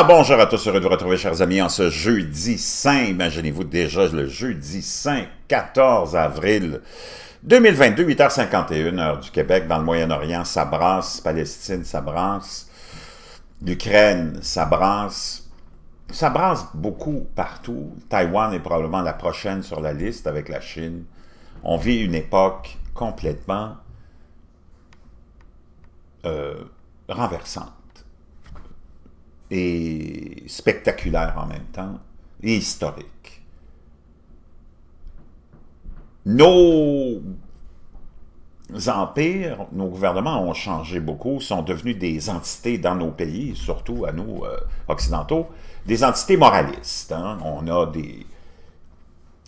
Ah, bonjour à tous, heureux de vous retrouver, chers amis, en ce jeudi 5, imaginez-vous déjà le jeudi 5, 14 avril 2022, 8h51, heure du Québec, dans le Moyen-Orient, ça brasse, Palestine, ça brasse, l'Ukraine, ça brasse, ça brasse beaucoup partout, Taïwan est probablement la prochaine sur la liste avec la Chine, on vit une époque complètement euh, renversante et spectaculaire en même temps, et historique. Nos empires, nos gouvernements ont changé beaucoup, sont devenus des entités dans nos pays, surtout à nous euh, occidentaux, des entités moralistes. Hein. On a des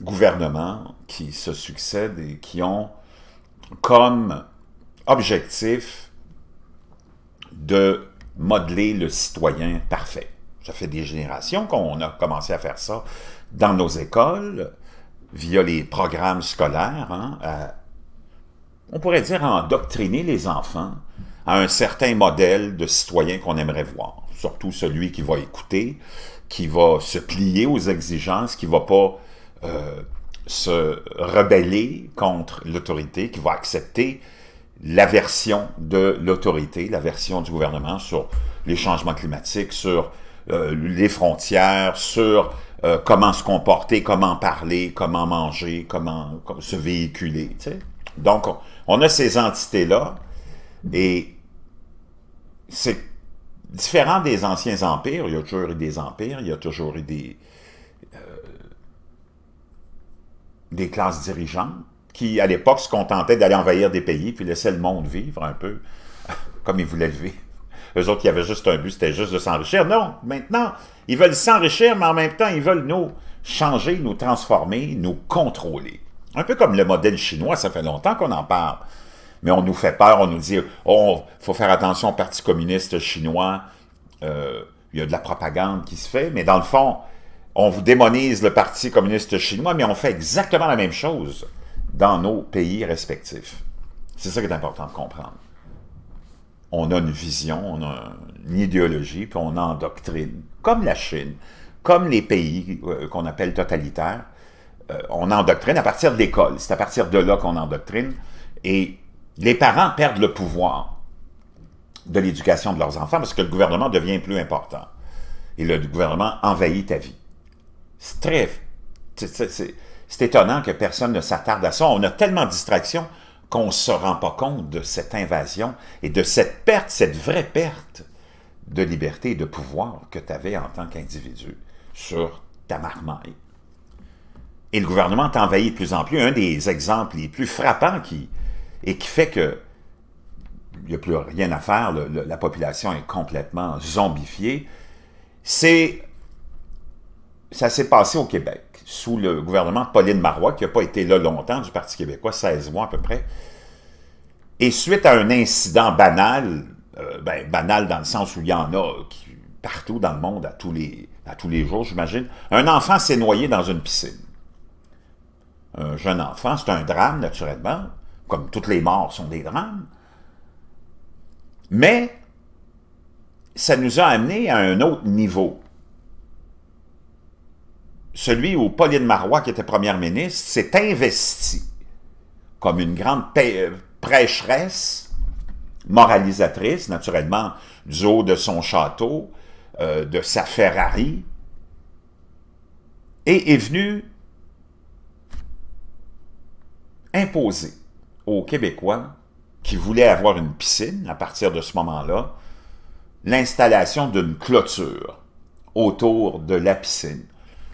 gouvernements qui se succèdent et qui ont comme objectif de modeler le citoyen parfait. Ça fait des générations qu'on a commencé à faire ça dans nos écoles, via les programmes scolaires, hein, euh, on pourrait dire endoctriner les enfants à un certain modèle de citoyen qu'on aimerait voir, surtout celui qui va écouter, qui va se plier aux exigences, qui ne va pas euh, se rebeller contre l'autorité, qui va accepter la version de l'autorité, la version du gouvernement sur les changements climatiques, sur euh, les frontières, sur euh, comment se comporter, comment parler, comment manger, comment, se véhiculer. Donc, on, a ces entités-là et c'est différent des anciens empires. Il y a toujours eu des empires, il y a toujours eu des, euh, des classes dirigeantes qui, à l'époque, se contentaient d'aller envahir des pays puis laisser le monde vivre un peu comme ils voulaient le vivre. Eux autres, qui avaient juste un but, c'était juste de s'enrichir. Non, maintenant, ils veulent s'enrichir, mais en même temps, ils veulent nous changer, nous transformer, nous contrôler. Un peu comme le modèle chinois, ça fait longtemps qu'on en parle. Mais on nous fait peur, on nous dit, oh, il faut faire attention au Parti communiste chinois, euh, il y a de la propagande qui se fait, mais dans le fond, on vous démonise le Parti communiste chinois, mais on fait exactement la même chose dans nos pays respectifs. C'est ça qui est important de comprendre. On a une vision, on a une idéologie, puis on doctrine. comme la Chine, comme les pays euh, qu'on appelle totalitaires. Euh, on endoctrine à partir de l'école. C'est à partir de là qu'on endoctrine. Et les parents perdent le pouvoir de l'éducation de leurs enfants parce que le gouvernement devient plus important. Et le gouvernement envahit ta vie. C'est très c'est étonnant que personne ne s'attarde à ça. On a tellement de distractions qu'on ne se rend pas compte de cette invasion et de cette perte, cette vraie perte de liberté et de pouvoir que tu avais en tant qu'individu sur ta marmaille. Et le gouvernement t'envahit de plus en plus. Un des exemples les plus frappants qui, et qui fait que il n'y a plus rien à faire, la population est complètement zombifiée, c'est ça s'est passé au Québec sous le gouvernement de Pauline Marois, qui n'a pas été là longtemps, du Parti québécois, 16 mois à peu près. Et suite à un incident banal, euh, ben, banal dans le sens où il y en a partout dans le monde, à tous les, à tous les jours, j'imagine, un enfant s'est noyé dans une piscine. Un jeune enfant, c'est un drame, naturellement, comme toutes les morts sont des drames. Mais ça nous a amené à un autre niveau celui où Pauline Marois, qui était première ministre, s'est investie comme une grande euh, prêcheresse, moralisatrice, naturellement, du haut de son château, euh, de sa Ferrari, et est venue imposer aux Québécois qui voulaient avoir une piscine à partir de ce moment-là, l'installation d'une clôture autour de la piscine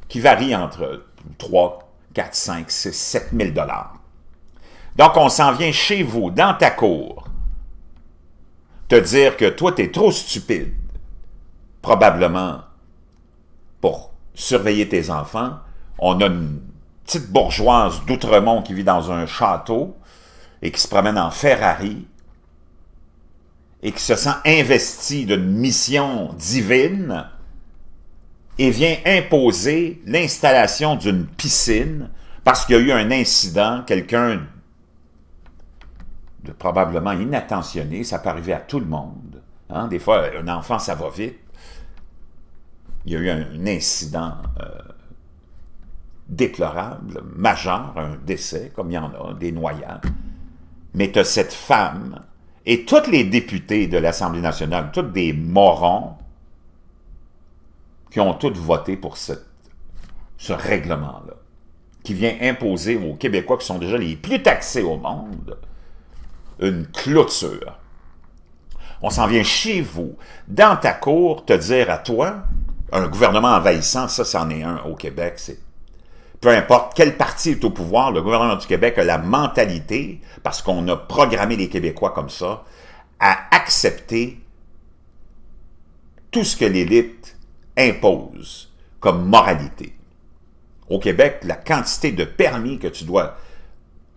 qui varie entre 3, 4, 5, 6, 7 000 Donc, on s'en vient chez vous, dans ta cour, te dire que toi, tu es trop stupide, probablement, pour surveiller tes enfants. On a une petite bourgeoise d'Outremont qui vit dans un château et qui se promène en Ferrari et qui se sent investie d'une mission divine et vient imposer l'installation d'une piscine parce qu'il y a eu un incident, quelqu'un de probablement inattentionné, ça peut arriver à tout le monde. Hein. Des fois, un enfant, ça va vite. Il y a eu un incident euh, déplorable, majeur, un décès, comme il y en a, des noyades. Mais tu cette femme et toutes les députés de l'Assemblée nationale, toutes des morons, qui ont toutes voté pour ce règlement-là, qui vient imposer aux Québécois, qui sont déjà les plus taxés au monde, une clôture. On s'en vient chez vous, dans ta cour, te dire à toi, un gouvernement envahissant, ça, c'en est un au Québec, c'est peu importe quel parti est au pouvoir, le gouvernement du Québec a la mentalité, parce qu'on a programmé les Québécois comme ça, à accepter tout ce que l'élite impose comme moralité. Au Québec, la quantité de permis que tu dois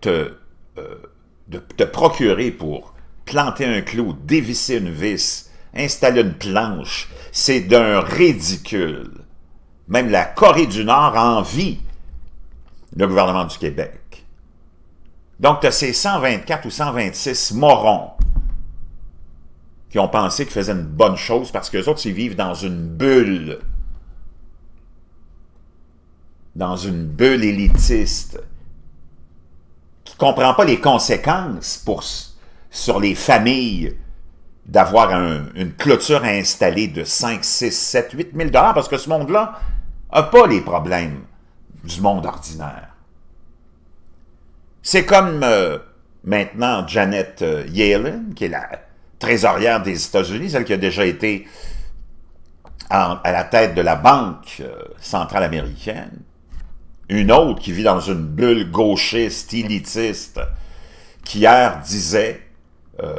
te, euh, te procurer pour planter un clou, dévisser une vis, installer une planche, c'est d'un ridicule. Même la Corée du Nord envie le gouvernement du Québec. Donc, tu as ces 124 ou 126 morons qui ont pensé qu'ils faisaient une bonne chose parce qu'eux autres, ils vivent dans une bulle. Dans une bulle élitiste qui ne comprend pas les conséquences pour, sur les familles d'avoir une clôture installée de 5, 6, 7, 8 000 parce que ce monde-là n'a pas les problèmes du monde ordinaire. C'est comme euh, maintenant Janet euh, Yellen, qui est la trésorière des États-Unis, celle qui a déjà été à la tête de la Banque euh, centrale américaine, une autre qui vit dans une bulle gauchiste, élitiste, qui hier disait, euh,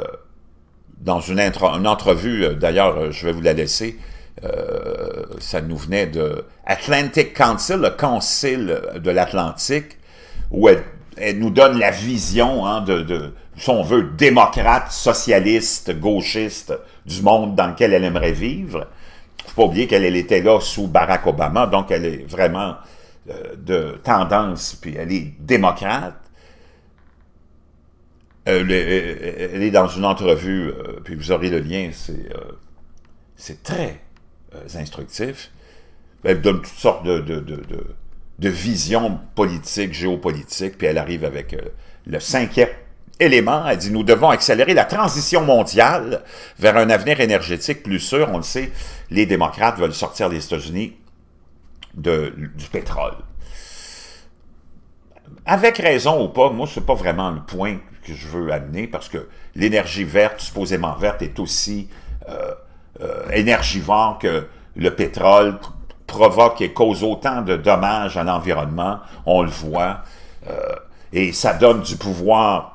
dans une, entrevue, euh, d'ailleurs je vais vous la laisser, ça nous venait de Atlantic Council, le Council de l'Atlantique, où elle, nous donne la vision hein, de, son vœu veut, démocrate, socialiste, gauchiste du monde dans lequel elle aimerait vivre. Il ne faut pas oublier qu'elle était là sous Barack Obama, donc elle est vraiment euh, de tendance, puis elle est démocrate. elle est dans une entrevue, euh, puis vous aurez le lien, c'est euh, très instructif. Elle donne toutes sortes de, de, de visions politiques, géopolitiques, puis elle arrive avec le cinquième élément. Elle dit, nous devons accélérer la transition mondiale vers un avenir énergétique plus sûr. On le sait, les démocrates veulent sortir les États-Unis du pétrole. Avec raison ou pas, moi, ce n'est pas vraiment le point que je veux amener parce que l'énergie verte, supposément verte, est aussi euh, euh énergivore que le pétrole provoque et cause autant de dommages à l'environnement. On le voit. Euh, et ça donne du pouvoir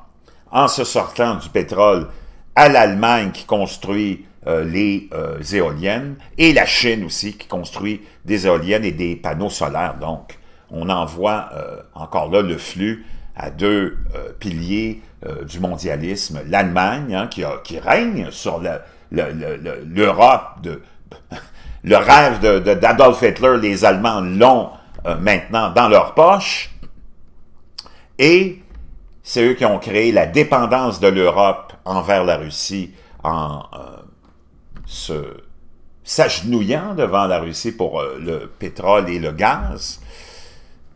en se sortant du pétrole à l'Allemagne qui construit euh, les euh, éoliennes et la Chine aussi qui construit des éoliennes et des panneaux solaires. Donc, on envoie euh, encore là le flux à deux piliers du mondialisme. L'Allemagne hein, qui, règne sur l'Europe le, de... le rêve d'Adolf Hitler, les Allemands l'ont maintenant dans leur poche. Et c'est eux qui ont créé la dépendance de l'Europe envers la Russie en euh, se s'agenouillant devant la Russie pour euh, le pétrole et le gaz.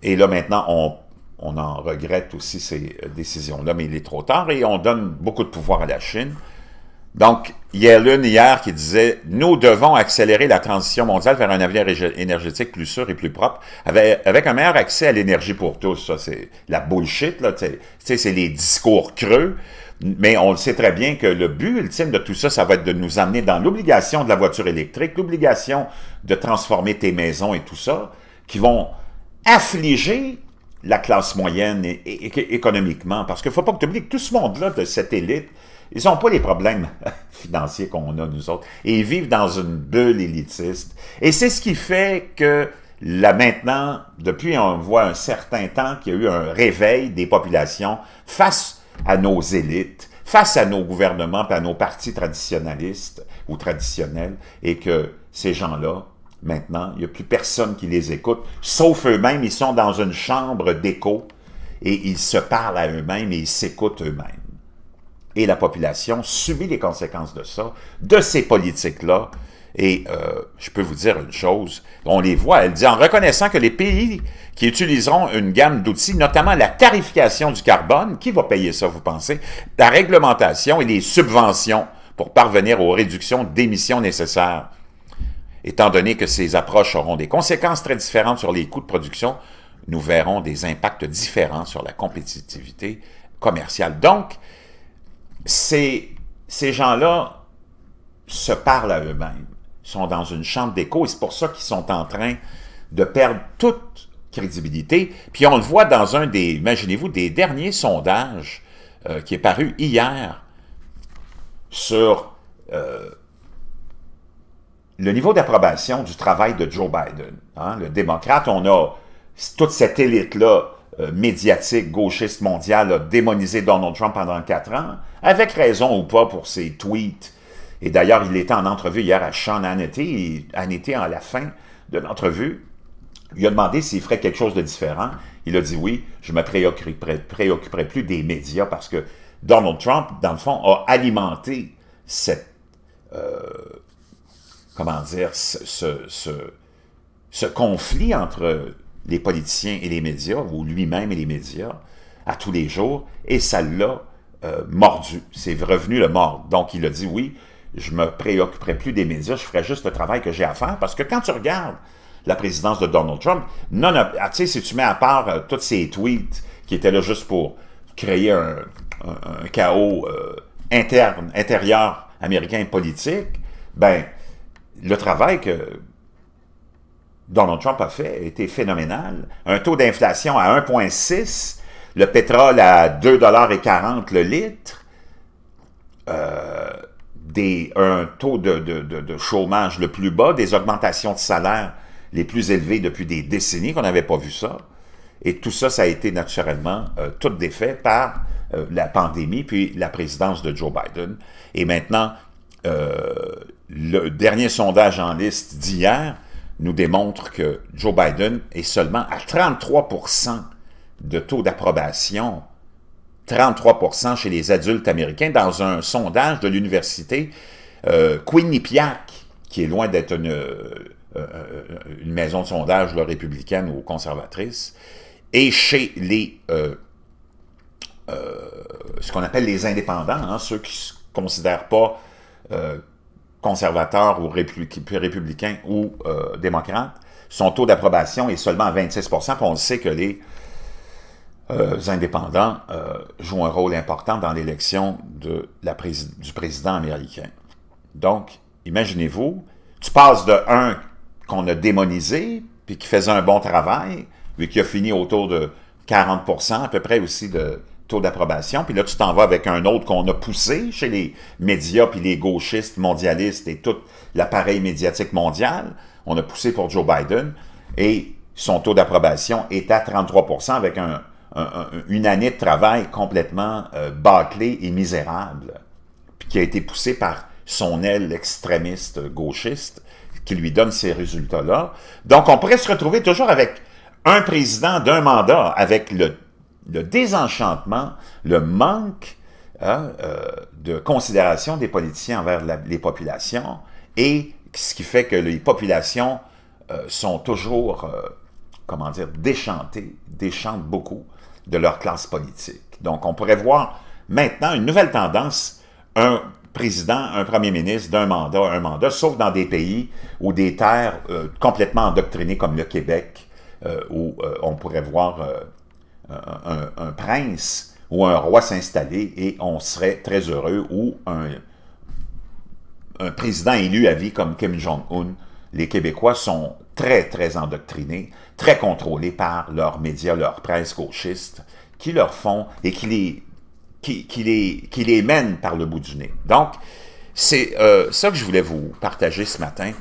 Et là, maintenant, on, on en regrette aussi ces euh, décisions-là, mais il est trop tard et on donne beaucoup de pouvoir à la Chine. Donc, il y a l'une hier qui disait « Nous devons accélérer la transition mondiale vers un avenir énergétique plus sûr et plus propre, avec, avec un meilleur accès à l'énergie pour tous. » Ça, c'est la bullshit, là. C'est les discours creux. Mais on le sait très bien que le but ultime de tout ça, ça va être de nous amener dans l'obligation de la voiture électrique, l'obligation de transformer tes maisons et tout ça, qui vont affliger la classe moyenne et, économiquement. Parce qu'il ne faut pas que tu oublies que tout ce monde-là de cette élite, ils n'ont pas les problèmes financiers qu'on a, nous autres. Et ils vivent dans une bulle élitiste. Et c'est ce qui fait que, là maintenant, depuis on voit un certain temps qu'il y a eu un réveil des populations face à nos élites, face à nos gouvernements, et à nos partis traditionnalistes ou traditionnels, et que ces gens-là maintenant. Il n'y a plus personne qui les écoute, sauf eux-mêmes. Ils sont dans une chambre d'écho et ils se parlent à eux-mêmes et ils s'écoutent eux-mêmes. Et la population subit les conséquences de ça, de ces politiques-là. Et euh, je peux vous dire une chose, on les voit, elle dit, en reconnaissant que les pays qui utiliseront une gamme d'outils, notamment la tarification du carbone, qui va payer ça, vous pensez, la réglementation et les subventions pour parvenir aux réductions d'émissions nécessaires Étant donné que ces approches auront des conséquences très différentes sur les coûts de production, nous verrons des impacts différents sur la compétitivité commerciale. Donc, ces, ces gens-là se parlent à eux-mêmes, sont dans une chambre d'écho, et c'est pour ça qu'ils sont en train de perdre toute crédibilité. Puis on le voit dans un des, imaginez-vous, des derniers sondages euh, qui est paru hier sur euh, le niveau d'approbation du travail de Joe Biden, hein, le démocrate, on a toute cette élite-là euh, médiatique, gauchiste mondiale, a démonisé Donald Trump pendant quatre ans, avec raison ou pas pour ses tweets. Et d'ailleurs, il était en entrevue hier à Sean Hannity, et Hannity, à la fin de l'entrevue, il a demandé s'il ferait quelque chose de différent. Il a dit oui, je me préoccuperai, plus des médias parce que Donald Trump, dans le fond, a alimenté cette... Euh, comment dire, ce, ce, conflit entre les politiciens et les médias, ou lui-même et les médias, à tous les jours, et ça l'a euh, mordu. C'est revenu le mort. Donc, il a dit, oui, je me préoccuperai plus des médias, je ferai juste le travail que j'ai à faire, parce que quand tu regardes la présidence de Donald Trump, non, ah, tu si tu mets à part euh, tous ces tweets qui étaient là juste pour créer un, chaos euh, interne, intérieur américain politique, ben, le travail que Donald Trump a fait a été phénoménal. Un taux d'inflation à 1,6, le pétrole à 2,40 le litre, euh, des, un taux de, chômage le plus bas, des augmentations de salaire les plus élevées depuis des décennies qu'on n'avait pas vu ça. Et tout ça, ça a été naturellement euh, tout défait par euh, la pandémie, puis la présidence de Joe Biden. Et maintenant, le dernier sondage en liste d'hier nous démontre que Joe Biden est seulement à 33 de taux d'approbation, 33 chez les adultes américains, dans un sondage de l'université euh, Quinnipiac, qui est loin d'être une, euh, euh, maison de sondage républicaine ou conservatrice, et chez les ce qu'on appelle les indépendants, hein, ceux qui ne se considèrent pas conservateurs ou républicains ou euh, démocrates. son taux d'approbation est seulement à 26 puis on sait que les euh, indépendants euh, jouent un rôle important dans l'élection du président américain. Donc, imaginez-vous, tu passes de un qu'on a démonisé, puis qui faisait un bon travail, mais qui a fini autour de 40 à peu près aussi de d'approbation, puis là, tu t'en vas avec un autre qu'on a poussé chez les médias, puis les gauchistes mondialistes et tout l'appareil médiatique mondial. On a poussé pour Joe Biden, et son taux d'approbation est à 33 avec un, une année de travail complètement bâclé euh, bâclée et misérable, qui a été poussé par son aile extrémiste gauchiste, qui lui donne ces résultats-là. Donc, on pourrait se retrouver toujours avec un président d'un mandat avec le le désenchantement, le manque hein, euh, de considération des politiciens envers les populations et ce qui fait que les populations euh, sont toujours, euh, comment dire, déchantées, déchantent beaucoup de leur classe politique. Donc, on pourrait voir maintenant une nouvelle tendance, un président, un premier ministre d'un mandat, un mandat, sauf dans des pays ou des terres complètement endoctrinées comme le Québec, où on pourrait voir un, prince ou un roi s'installer et on serait très heureux, ou un, président élu à vie comme Kim Jong-un. Les Québécois sont très, très endoctrinés, très contrôlés par leurs médias, leurs presse gauchistes qui leur font et qui les, qui, qui les mènent par le bout du nez. Donc, c'est euh, ça que je voulais vous partager ce matin,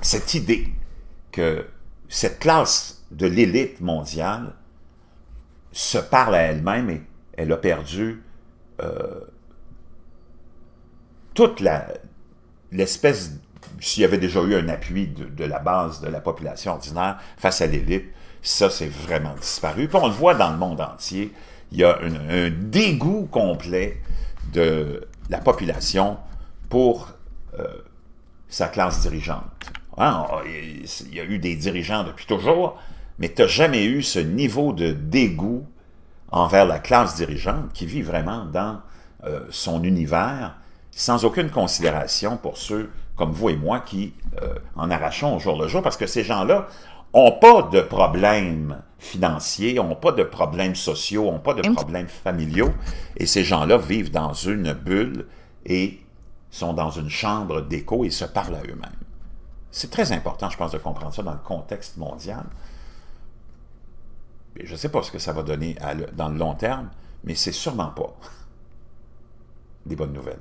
cette idée que cette classe de l'élite mondiale se parle à elle-même et elle a perdu euh, toute l'espèce, s'il y avait déjà eu un appui de, la base de la population ordinaire face à l'élite, ça c'est vraiment disparu. Puis on le voit dans le monde entier, il y a un dégoût complet de la population pour euh, sa classe dirigeante. Hein, il y a eu des dirigeants depuis toujours, mais tu n'as jamais eu ce niveau de dégoût envers la classe dirigeante qui vit vraiment dans euh, son univers sans aucune considération pour ceux comme vous et moi qui euh, en arrachons au jour le jour, parce que ces gens-là n'ont pas de problèmes financiers, n'ont pas de problèmes sociaux, n'ont pas de problèmes familiaux, et ces gens-là vivent dans une bulle et sont dans une chambre d'écho et se parlent à eux-mêmes. C'est très important, je pense, de comprendre ça dans le contexte mondial. Ben, je ne sais pas ce que ça va donner dans le long terme, mais c'est sûrement pas des bonnes nouvelles.